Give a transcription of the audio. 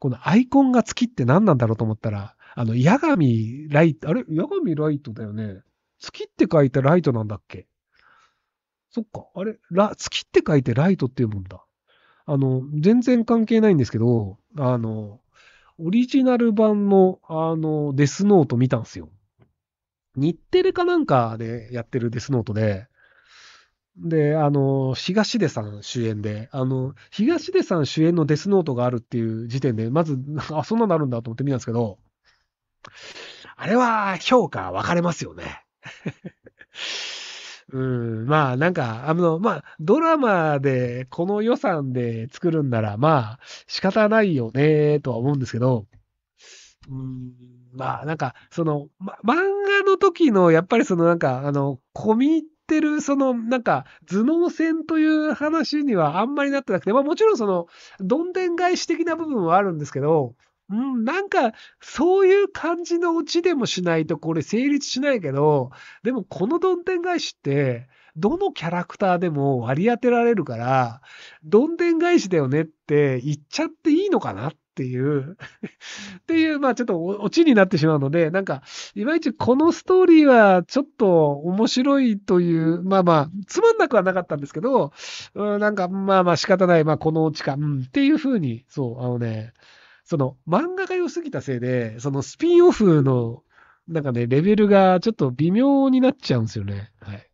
このアイコンが月って何なんだろうと思ったら、あの、ヤガミライト、あれヤガミライトだよね。月って書いてライトなんだっけそっか。あれら月って書いてライトって読むんだ。あの、全然関係ないんですけど、あの、オリジナル版の、あの、デスノート見たんすよ。日テレかなんかでやってるデスノートで、で、あの、東出さん主演で、あの、東出さん主演のデスノートがあるっていう時点で、まず、あ、そんなのあるんだと思って見たんですけど、あれは評価分かれますよね。うん、まあなんか、あの、まあドラマでこの予算で作るんなら、まあ仕方ないよね、とは思うんですけど、うん、まあなんか、その、ま、漫画の時の、やっぱりそのなんか、あの、コミってる、その、なんか、頭脳戦という話にはあんまりなってなくて、まあもちろんその、どんでん返し的な部分はあるんですけど、うん、なんか、そういう感じのオチでもしないと、これ成立しないけど、でもこのどんでん返しって、どのキャラクターでも割り当てられるから、どんでん返しだよねって言っちゃっていいのかなっっていう っていう、まあちょっとオチになってしまうので、なんか、いまいちこのストーリーはちょっと面白いという、まあまあ、つまんなくはなかったんですけど、うん、なんか、まあまあ仕方ない、まあこのオチか、うん、っていうふうに、そう、あのね、その漫画が良すぎたせいで、そのスピンオフの、なんかね、レベルがちょっと微妙になっちゃうんですよね。はい。